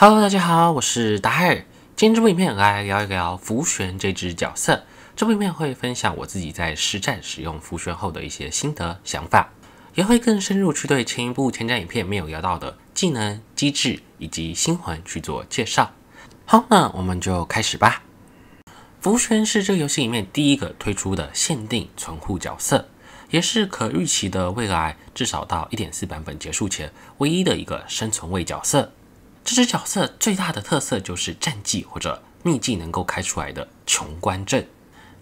Hello，大家好，我是达尔。今天这部影片来聊一聊浮玄这只角色。这部影片会分享我自己在实战使用浮玄后的一些心得想法，也会更深入去对前一部前瞻影片没有聊到的技能机制以及星魂去做介绍。好，那我们就开始吧。浮玄是这个游戏里面第一个推出的限定存护角色，也是可预期的未来至少到1.4版本结束前唯一的一个生存位角色。这只角色最大的特色就是战绩或者秘技能够开出来的穷关阵。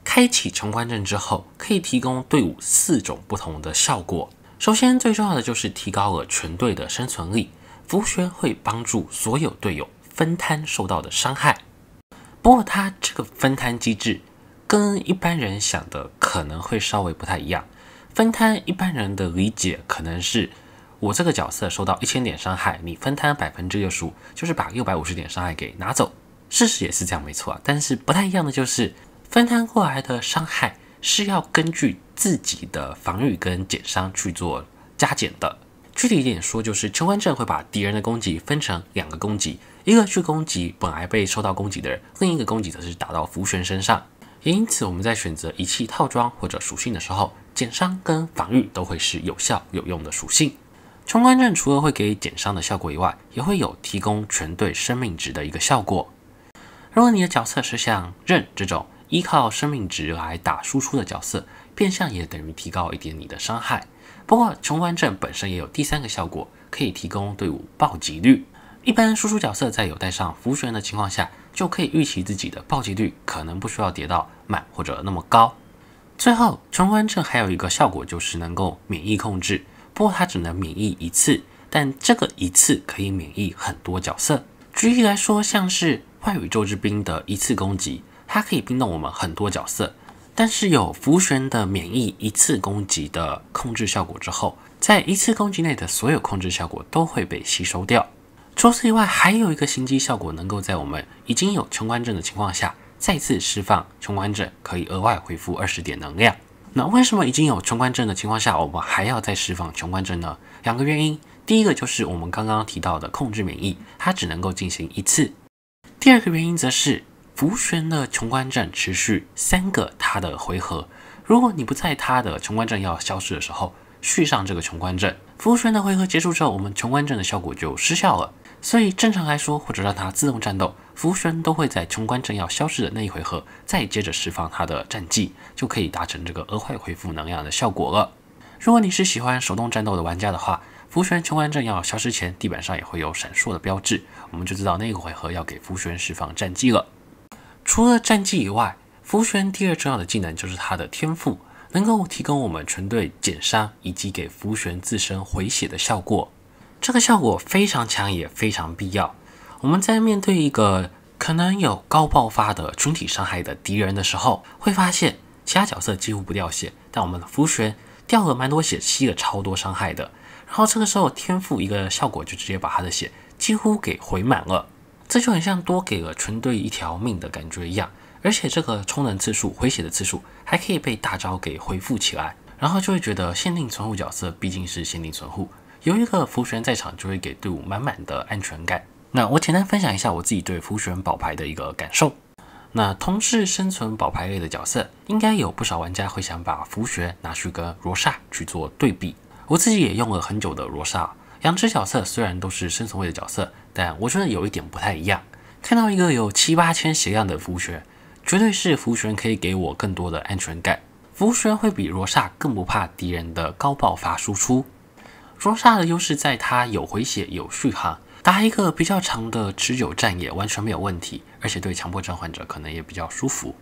开启穷关阵之后，可以提供队伍四种不同的效果。首先最重要的就是提高了全队的生存力，福学会帮助所有队友分摊受到的伤害。不过他这个分摊机制跟一般人想的可能会稍微不太一样。分摊一般人的理解可能是。我这个角色受到一千点伤害，你分摊百分之六十五，就是把六百五十点伤害给拿走。事实也是这样，没错。啊。但是不太一样的就是，分摊过来的伤害是要根据自己的防御跟减伤去做加减的。具体一点说，就是乾坤阵会把敌人的攻击分成两个攻击，一个去攻击本来被受到攻击的人，另一个攻击则是打到符玄身上。因此，我们在选择仪器套装或者属性的时候，减伤跟防御都会是有效有用的属性。冲关阵除了会给减伤的效果以外，也会有提供全队生命值的一个效果。如果你的角色是像刃这种依靠生命值来打输出的角色，变相也等于提高一点你的伤害。不过冲关阵本身也有第三个效果，可以提供队伍暴击率。一般输出角色在有带上浮旋的情况下，就可以预期自己的暴击率可能不需要叠到满或者那么高。最后，冲关阵还有一个效果就是能够免疫控制。不过它只能免疫一次，但这个一次可以免疫很多角色。举例来说，像是《外宇宙之冰》的一次攻击，它可以冰冻我们很多角色。但是有浮旋的免疫一次攻击的控制效果之后，在一次攻击内的所有控制效果都会被吸收掉。除此以外，还有一个心机效果，能够在我们已经有穷关阵的情况下，再次释放穷关阵，可以额外恢复二十点能量。那为什么已经有穷关症的情况下，我们还要再释放穷关症呢？两个原因，第一个就是我们刚刚提到的控制免疫，它只能够进行一次；第二个原因则是浮悬的穷关症持续三个它的回合。如果你不在它的穷关症要消失的时候续上这个穷关症，浮悬的回合结束之后，我们穷关症的效果就失效了。所以正常来说，或者让它自动战斗，浮玄都会在穷关正要消失的那一回合，再接着释放它的战绩，就可以达成这个额外恢复能量的效果了。如果你是喜欢手动战斗的玩家的话，浮玄穷关正要消失前，地板上也会有闪烁的标志，我们就知道那个回合要给浮玄释放战绩了。除了战绩以外，浮玄第二重要的技能就是它的天赋，能够提供我们全队减伤以及给浮玄自身回血的效果。这个效果非常强，也非常必要。我们在面对一个可能有高爆发的群体伤害的敌人的时候，会发现其他角色几乎不掉血，但我们浮悬掉了蛮多血，吸了超多伤害的。然后这个时候天赋一个效果就直接把他的血几乎给回满了，这就很像多给了全队一条命的感觉一样。而且这个充能次数、回血的次数还可以被大招给恢复起来，然后就会觉得限定存护角色毕竟是限定存护。有一个福玄在场，就会给队伍满满的安全感。那我简单分享一下我自己对福玄保牌的一个感受。那同是生存保牌类的角色，应该有不少玩家会想把福玄拿去跟罗刹去做对比。我自己也用了很久的罗刹，两只角色虽然都是生存位的角色，但我觉得有一点不太一样。看到一个有七八千血量的福玄，绝对是福玄可以给我更多的安全感。福玄会比罗刹更不怕敌人的高爆发输出。灼沙的优势在它有回血有续航，打一个比较长的持久战也完全没有问题，而且对强迫症患者可能也比较舒服。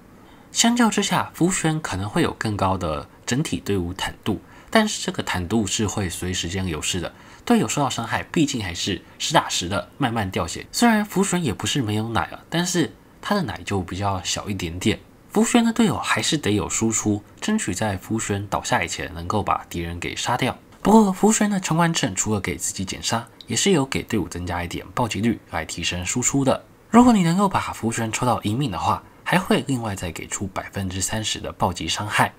相较之下，浮玄可能会有更高的整体队伍坦度，但是这个坦度是会随时间流失的，队友受到伤害，毕竟还是实打实的慢慢掉血。虽然浮玄也不是没有奶啊，但是他的奶就比较小一点点。浮玄的队友还是得有输出，争取在浮玄倒下以前能够把敌人给杀掉。不过符玄的成关阵除了给自己减伤，也是有给队伍增加一点暴击率来提升输出的。如果你能够把符玄抽到一命的话，还会另外再给出百分之三十的暴击伤害，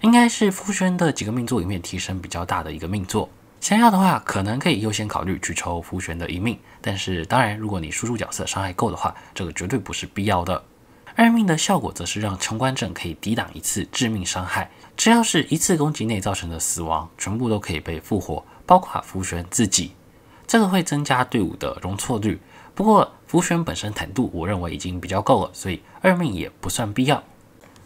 应该是符玄的几个命座里面提升比较大的一个命座。想要的话，可能可以优先考虑去抽符玄的一命。但是当然，如果你输出角色伤害够的话，这个绝对不是必要的。二命的效果则是让城关镇可以抵挡一次致命伤害，只要是一次攻击内造成的死亡，全部都可以被复活，包括浮玄自己。这个会增加队伍的容错率，不过浮玄本身坦度我认为已经比较够了，所以二命也不算必要。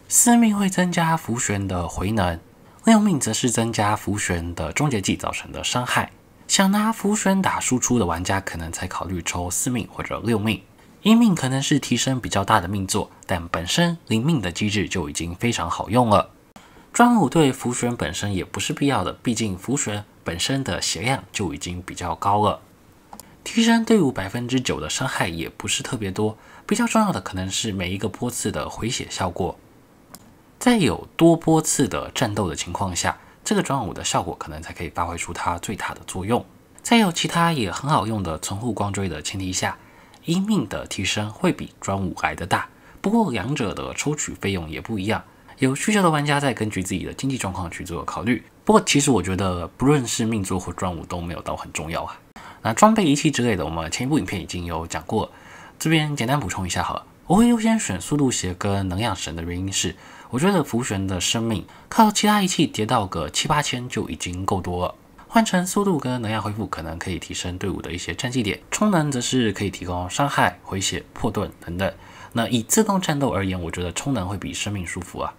四命会增加浮玄的回能，六命则是增加浮玄的终结技造成的伤害。想拿浮玄打输出的玩家可能才考虑抽四命或者六命。灵命可能是提升比较大的命座，但本身灵命的机制就已经非常好用了。专武对浮玄本身也不是必要的，毕竟浮玄本身的血量就已经比较高了。提升队伍百分之九的伤害也不是特别多，比较重要的可能是每一个波次的回血效果。在有多波次的战斗的情况下，这个专武的效果可能才可以发挥出它最大的作用。在有其他也很好用的存护光锥的前提下。一命的提升会比专武来的大，不过两者的抽取费用也不一样，有需求的玩家再根据自己的经济状况去做考虑。不过其实我觉得，不论是命座或专武都没有到很重要啊。那装备仪器之类的，我们前一部影片已经有讲过，这边简单补充一下好了。我会优先选速度鞋跟能量神的原因是，我觉得符玄的生命靠其他仪器叠到个七八千就已经够多。了。换成速度跟能量恢复可能可以提升队伍的一些战绩点，充能则是可以提供伤害、回血、破盾等等。那以自动战斗而言，我觉得充能会比生命舒服啊。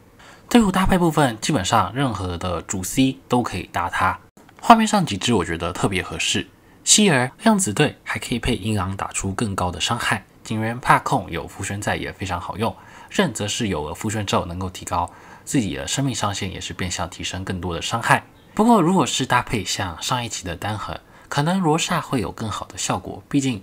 队伍搭配部分，基本上任何的主 C 都可以搭它。画面上几支我觉得特别合适。希儿量子队还可以配阴狼打出更高的伤害，警员怕控有符玄在也非常好用。刃则是有了符玄咒能够提高自己的生命上限，也是变相提升更多的伤害。不过，如果是搭配像上一集的单恒，可能罗刹会有更好的效果。毕竟，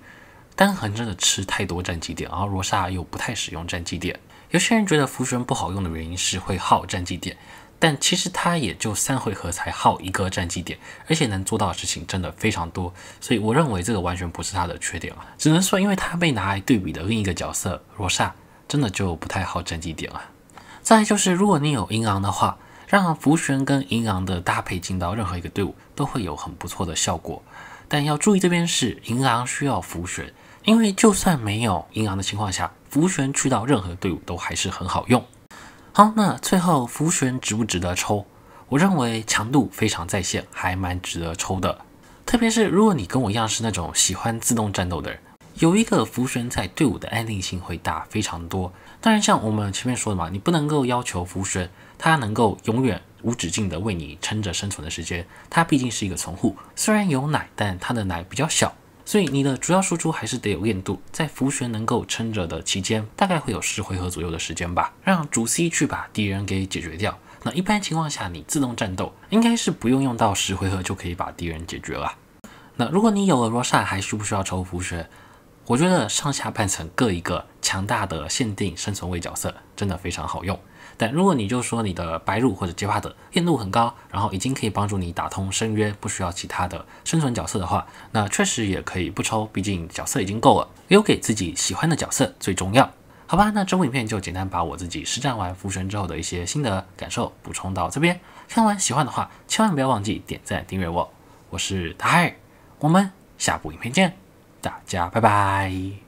单恒真的吃太多战绩点，而罗刹又不太使用战绩点。有些人觉得符玄不好用的原因是会耗战绩点，但其实他也就三回合才耗一个战绩点，而且能做到的事情真的非常多。所以，我认为这个完全不是他的缺点啊，只能说因为他被拿来对比的另一个角色罗刹真的就不太好战绩点了。再就是，如果你有阴狼的话。让浮玄跟银狼的搭配进到任何一个队伍都会有很不错的效果，但要注意这边是银狼需要浮玄，因为就算没有银狼的情况下，浮玄去到任何队伍都还是很好用。好，那最后浮玄值不值得抽？我认为强度非常在线，还蛮值得抽的。特别是如果你跟我一样是那种喜欢自动战斗的人，有一个浮玄在队伍的安定性会大非常多。当然，像我们前面说的嘛，你不能够要求浮玄。它能够永远无止境的为你撑着生存的时间，它毕竟是一个存护，虽然有奶，但它的奶比较小，所以你的主要输出还是得有练度。在浮玄能够撑着的期间，大概会有十回合左右的时间吧，让主 C 去把敌人给解决掉。那一般情况下，你自动战斗应该是不用用到十回合就可以把敌人解决了。那如果你有了罗刹，还需不需要抽浮玄？我觉得上下半层各一个强大的限定生存位角色，真的非常好用。但如果你就说你的白鹿或者杰帕德艳度很高，然后已经可以帮助你打通深渊，不需要其他的生存角色的话，那确实也可以不抽，毕竟角色已经够了，留给自己喜欢的角色最重要。好吧，那这部影片就简单把我自己实战完浮神之后的一些心得感受补充到这边。看完喜欢的话，千万不要忘记点赞订阅我，我是大海，我们下部影片见，大家拜拜。